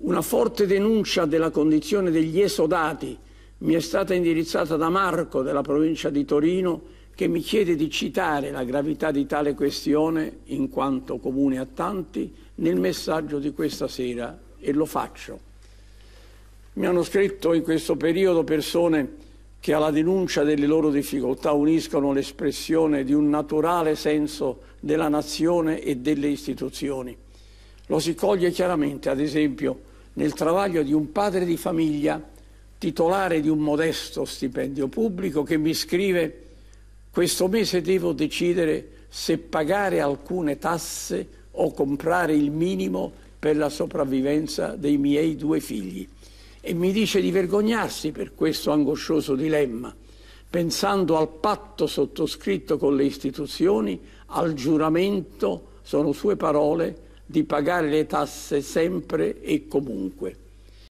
Una forte denuncia della condizione degli esodati mi è stata indirizzata da Marco della provincia di Torino che mi chiede di citare la gravità di tale questione, in quanto comune a tanti, nel messaggio di questa sera e lo faccio. Mi hanno scritto in questo periodo persone che alla denuncia delle loro difficoltà uniscono l'espressione di un naturale senso della nazione e delle istituzioni. Lo si coglie chiaramente, ad esempio, nel travaglio di un padre di famiglia titolare di un modesto stipendio pubblico che mi scrive questo mese devo decidere se pagare alcune tasse o comprare il minimo per la sopravvivenza dei miei due figli. E mi dice di vergognarsi per questo angoscioso dilemma, pensando al patto sottoscritto con le istituzioni, al giuramento, sono sue parole, di pagare le tasse sempre e comunque.